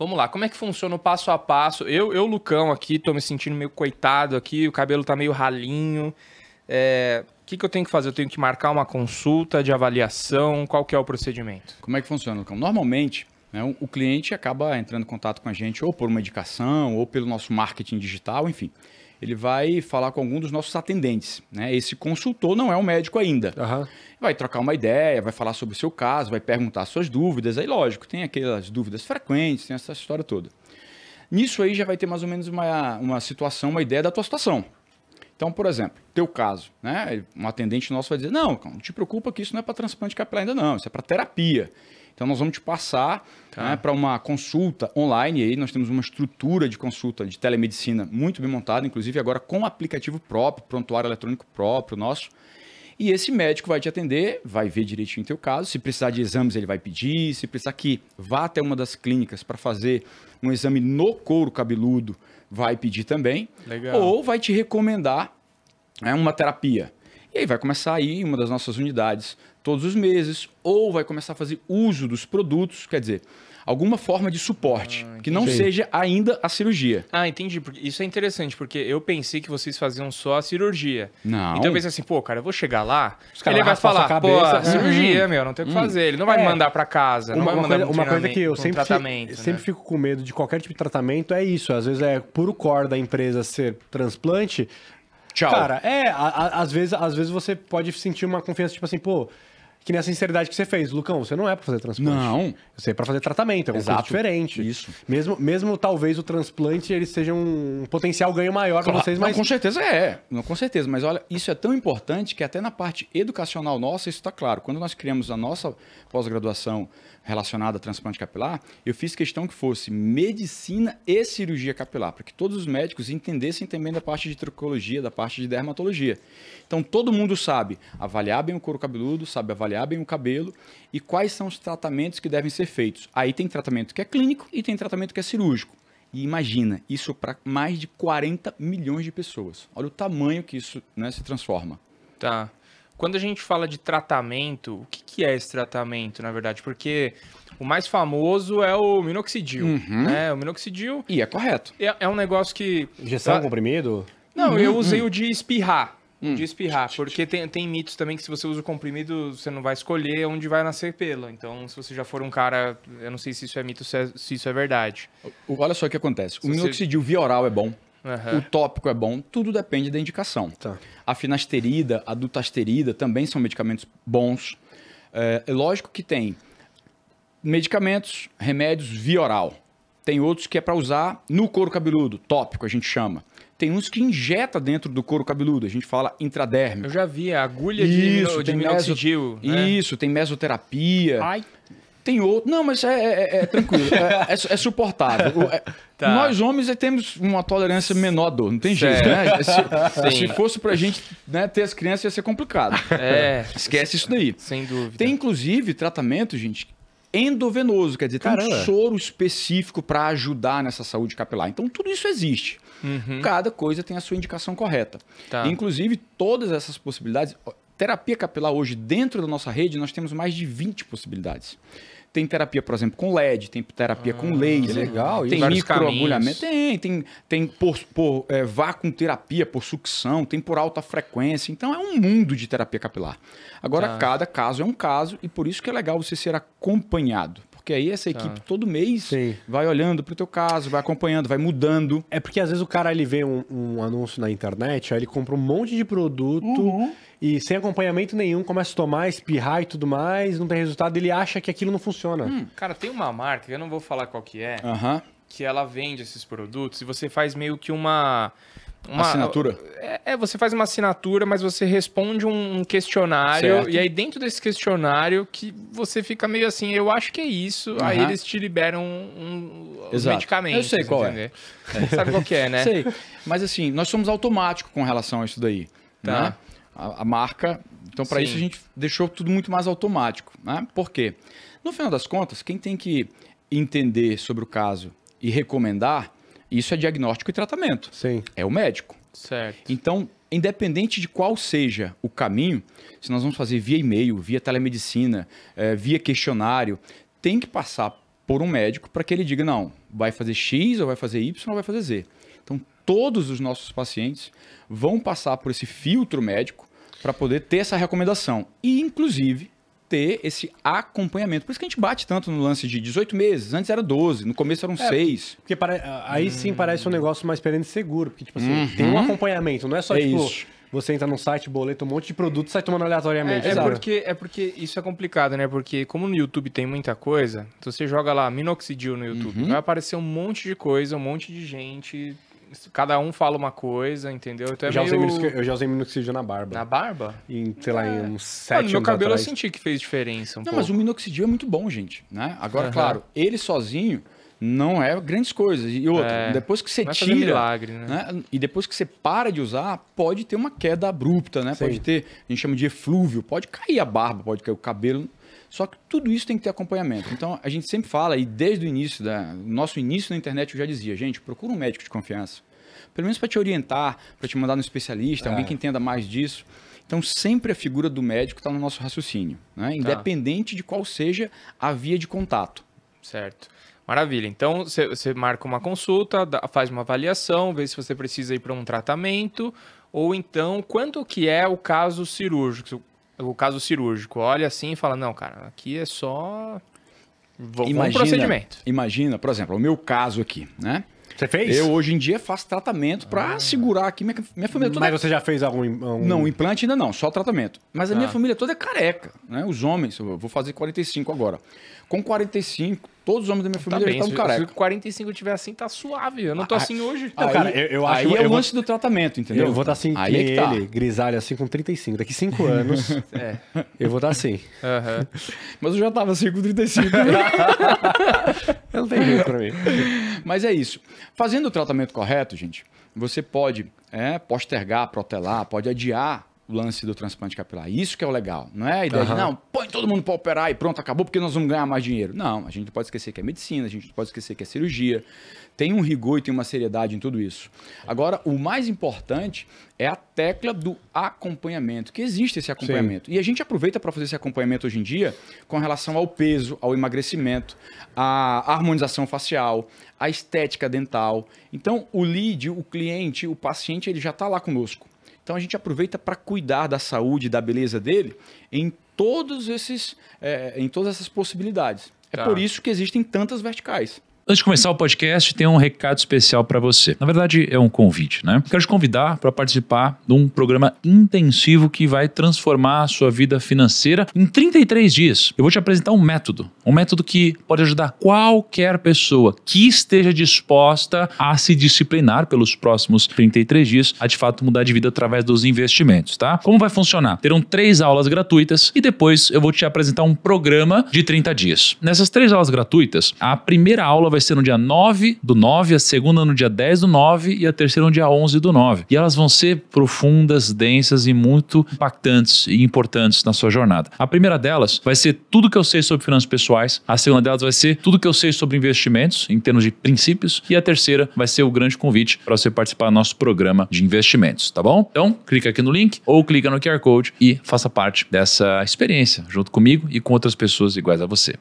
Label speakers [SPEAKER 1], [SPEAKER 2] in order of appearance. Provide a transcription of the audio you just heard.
[SPEAKER 1] Vamos lá, como é que funciona o passo a passo? Eu, eu Lucão, aqui, tô me sentindo meio coitado aqui, o cabelo tá meio ralinho. É, o que, que eu tenho que fazer? Eu tenho que marcar uma consulta de
[SPEAKER 2] avaliação? Qual que é o procedimento? Como é que funciona, Lucão? Normalmente, né? O cliente acaba entrando em contato com a gente ou por uma indicação, ou pelo nosso marketing digital, enfim. Ele vai falar com algum dos nossos atendentes. Né? Esse consultor não é um médico ainda. Uhum. Vai trocar uma ideia, vai falar sobre o seu caso, vai perguntar suas dúvidas. Aí, lógico, tem aquelas dúvidas frequentes, tem essa história toda. Nisso aí já vai ter mais ou menos uma, uma situação, uma ideia da tua situação. Então, por exemplo, teu caso, né? Um atendente nosso vai dizer: não, não te preocupa que isso não é para transplante capilar ainda, não, isso é para terapia. Então nós vamos te passar tá. né, para uma consulta online. aí nós temos uma estrutura de consulta de telemedicina muito bem montada, inclusive agora com aplicativo próprio, prontuário eletrônico próprio nosso. E esse médico vai te atender, vai ver direitinho o teu caso. Se precisar de exames, ele vai pedir. Se precisar que vá até uma das clínicas para fazer um exame no couro cabeludo, vai pedir também. Legal. Ou vai te recomendar né, uma terapia. E aí vai começar a ir em uma das nossas unidades todos os meses, ou vai começar a fazer uso dos produtos, quer dizer, alguma forma de suporte, ah, que não seja ainda a cirurgia.
[SPEAKER 1] Ah, entendi. Isso é interessante, porque eu pensei que vocês faziam só a cirurgia. Não. Então eu pensei assim, pô, cara, eu vou chegar lá, ele vai falar, cabeça, pô, cirurgia, uhum. meu, não tem o que uhum. fazer. Ele não vai é. me mandar para casa, uma, uma coisa, uma coisa que eu sempre, fico, né?
[SPEAKER 3] sempre fico com medo de qualquer tipo de tratamento é isso. Às vezes é puro core da empresa ser transplante, Tchau. Cara, é, às, vezes, às vezes você pode sentir uma confiança, tipo assim, pô, que nessa sinceridade que você fez, Lucão, você não é para fazer transplante. Não. Você é para fazer tratamento, é uma coisa diferente. Isso. Mesmo, mesmo talvez o transplante ele seja um potencial ganho maior claro. para vocês, mas não, com certeza é.
[SPEAKER 2] Não com certeza, mas olha, isso é tão importante que até na parte educacional nossa isso está claro. Quando nós criamos a nossa pós-graduação relacionada a transplante capilar, eu fiz questão que fosse medicina e cirurgia capilar, para que todos os médicos entendessem também da parte de tricologia, da parte de dermatologia. Então todo mundo sabe avaliar bem o couro cabeludo, sabe avaliar trabalhar bem o cabelo e quais são os tratamentos que devem ser feitos. Aí tem tratamento que é clínico e tem tratamento que é cirúrgico. E imagina, isso para mais de 40 milhões de pessoas. Olha o tamanho que isso né, se transforma.
[SPEAKER 1] Tá. Quando a gente fala de tratamento, o que, que, é esse tratamento, na verdade? Porque o mais famoso é o minoxidil, uhum. né? O minoxidil...
[SPEAKER 2] E é correto.
[SPEAKER 1] É, é um negócio que... Injeção, tá...
[SPEAKER 2] comprimido? Não,
[SPEAKER 1] uhum. eu usei o de espirrar hum. de espirrar. Porque tem, tem mitos também que se você usa o comprimido, você não vai escolher onde vai nascer pelo. Então, se você já for um cara, eu não sei se isso é mito, se, é, se isso é verdade.
[SPEAKER 2] Olha só o que acontece. Se o minoxidil você... via oral é bom. Uhum. O tópico é bom, tudo depende da indicação. Tá. A finasterida, a dutasterida também são medicamentos bons. É, é lógico que tem medicamentos, remédios via oral. Tem outros que é para usar no couro cabeludo, tópico a gente chama. Tem uns que injeta dentro do couro cabeludo, a gente fala intradérmico. Eu já vi, a é agulha isso, de, tem de meso... minoxidil. Né? Isso, tem mesoterapia. Ai. Tem outro. Não, mas é, é, é, é tranquilo. É, é, é suportável. tá. Nós homens temos uma tolerância menor à dor, não tem certo. jeito, né? Se, se, fosse pra gente né, ter as crianças, ia ser complicado. É. Esquece isso daí. Sem dúvida. Tem, inclusive, tratamento, gente, endovenoso, quer dizer, Caramba. tem um soro específico para ajudar nessa saúde capilar. Então, tudo isso existe. Uhum. Cada coisa tem a sua indicação correta. Tá. Inclusive, todas essas possibilidades. Terapia capilar hoje, dentro da nossa rede, nós temos mais de 20 possibilidades. Tem terapia, por exemplo, com LED, tem terapia ah, com laser. legal, Tem microagulhamento. Tem, tem, tem por, por é, vácuo terapia, por sucção, tem por alta frequência. Então é um mundo de terapia capilar. Agora, tá. cada caso é um caso e por isso que é legal você ser acompanhado porque aí essa equipe tá. todo mês Sim. vai
[SPEAKER 3] olhando pro teu caso, vai acompanhando, vai mudando. É porque às vezes o cara ele vê um, um anúncio na internet, aí ele compra um monte de produto uhum. e sem acompanhamento nenhum começa a tomar, espirrar e tudo mais, não tem resultado, ele acha que aquilo não funciona. Hum,
[SPEAKER 1] cara, tem uma marca, que eu não vou falar qual que é, uhum. que ela vende esses produtos e você faz meio que uma uma, assinatura? É, é, você faz uma assinatura, mas você responde um questionário. Certo. E aí, dentro desse questionário, que você fica meio assim, eu acho que é isso. Uhum. Aí eles te liberam um, um medicamento. Eu sei qual entender. é. é. Sabe qual que é, né? Sei.
[SPEAKER 2] Mas assim, nós somos automáticos com relação a isso daí. Tá. Né? A, a, marca. Então, para isso, a gente deixou tudo muito mais automático. Né? Por quê? No final das contas, quem tem que entender sobre o caso e recomendar isso é diagnóstico e tratamento. Sim. É o médico. Certo. Então, independente de qual seja o caminho, se nós vamos fazer via e-mail, via telemedicina, é, via questionário, tem que passar por um médico para que ele diga: não, vai fazer X, ou vai fazer Y, ou vai fazer Z. Então, todos os nossos pacientes vão passar por esse filtro médico para poder ter essa recomendação. E, inclusive, ter esse acompanhamento. Por isso que a gente bate tanto no lance de 18 meses, antes era 12, no começo eram é, 6.
[SPEAKER 3] Porque para, aí hum. sim parece um negócio mais perene seguro, porque tipo assim, uhum. tem um acompanhamento, não é só é tipo isso. você entra num site, boleta um monte de produto e sai tomando aleatoriamente. É, é, porque,
[SPEAKER 1] é porque isso é complicado, né? Porque como no YouTube tem muita coisa, então você joga lá minoxidil no YouTube, uhum. vai aparecer um monte de coisa, um monte de gente Cada um fala uma coisa, entendeu? Então é eu, já meio... usei
[SPEAKER 3] eu já usei minoxidil na barba. Na barba? Em, sei lá, em é. uns sete anos. meu cabelo atrás. eu
[SPEAKER 1] senti que fez
[SPEAKER 2] diferença. Um não, pouco. mas o minoxidil é muito bom, gente. Né? Agora, uhum. claro, ele sozinho não é grandes coisas. E outra, é, depois que você é tira. Milagre, né? né? E depois que você para de usar, pode ter uma queda abrupta, né? Sim. Pode ter, a gente chama de eflúvio, pode cair a barba, pode cair o cabelo. Só que tudo isso tem que ter acompanhamento. Então, a gente sempre fala, e desde o início, da, nosso início na internet, eu já dizia, gente, procura um médico de confiança. Pelo menos para te orientar, para te mandar no especialista, é. alguém que entenda mais disso. Então, sempre a figura do médico está no nosso raciocínio, né? Tá. independente tá. de qual seja a via de contato. Certo. Maravilha. Então,
[SPEAKER 1] você marca uma consulta, dá, faz uma avaliação, vê se você precisa ir para um tratamento, ou então, quanto que é o caso cirúrgico? o caso cirúrgico, olha assim e fala: não, cara, aqui é só. Vou, imagina, um procedimento.
[SPEAKER 2] Imagina, por exemplo, o meu caso aqui, né? Você fez? Eu hoje em dia faço tratamento para ah. segurar aqui minha, minha família toda. Mas é você já fez
[SPEAKER 3] algum, algum... Não,
[SPEAKER 2] implante ainda não, só tratamento. Mas a ah. minha família toda é careca, né? Os homens, eu vou fazer 45 agora. Com 45, Todos os homens da minha tá família tá bem, estavam carecas. Se o 45 tiver assim, tá suave. Eu não tô ah, assim hoje. Não, aí, cara, eu, eu acho, aí é o lance vou... do
[SPEAKER 3] tratamento, entendeu? Eu vou estar assim, aí é que tá. ele, grisalho, assim, com 35. Daqui 5 anos, é. eu vou estar assim.
[SPEAKER 2] Uhum. Mas eu já tava assim com 35. não tem jeito pra mim. Mas é isso. Fazendo o tratamento correto, gente, você pode é, postergar, protelar, pode adiar lance do transplante capilar. Isso que é o legal. Não é a ideia uhum. de, não, põe todo mundo para operar e pronto, acabou porque nós vamos ganhar mais dinheiro. Não, a gente não pode esquecer que é medicina, a gente não pode esquecer que é cirurgia. Tem um rigor e tem uma seriedade em tudo isso. Agora, o mais importante é a tecla do acompanhamento, que existe esse acompanhamento. Sim. E a gente aproveita para fazer esse acompanhamento hoje em dia com relação ao peso, ao emagrecimento, à harmonização facial, à estética dental. Então, o lead, o cliente, o paciente, ele já está lá conosco. Então a gente aproveita para cuidar da saúde, e da beleza dele em todos esses, é, em todas essas possibilidades. É tá. por isso que existem tantas verticais.
[SPEAKER 4] Antes de começar o podcast, tem um recado especial para você. Na verdade, é um convite, né? Quero te convidar para participar de um programa intensivo que vai transformar a sua vida financeira em 33 dias. Eu vou te apresentar um método, um método que pode ajudar qualquer pessoa que esteja disposta a se disciplinar pelos próximos 33 dias a de fato mudar de vida através dos investimentos, tá? Como vai funcionar? Terão três aulas gratuitas e depois eu vou te apresentar um programa de 30 dias. Nessas três aulas gratuitas, a primeira aula vai vai ser no dia 9 do 9, a segunda no dia 10 do 9 e a terceira no dia 11 do 9. E elas vão ser profundas, densas e muito impactantes e importantes na sua jornada. A primeira delas vai ser tudo que eu sei sobre finanças pessoais, a segunda delas vai ser tudo que eu sei sobre investimentos em termos de princípios e a terceira vai ser o grande convite para você participar do nosso programa de investimentos, tá bom? Então, clica aqui no link ou clica no QR Code e faça parte dessa experiência junto comigo
[SPEAKER 2] e com outras pessoas iguais a você.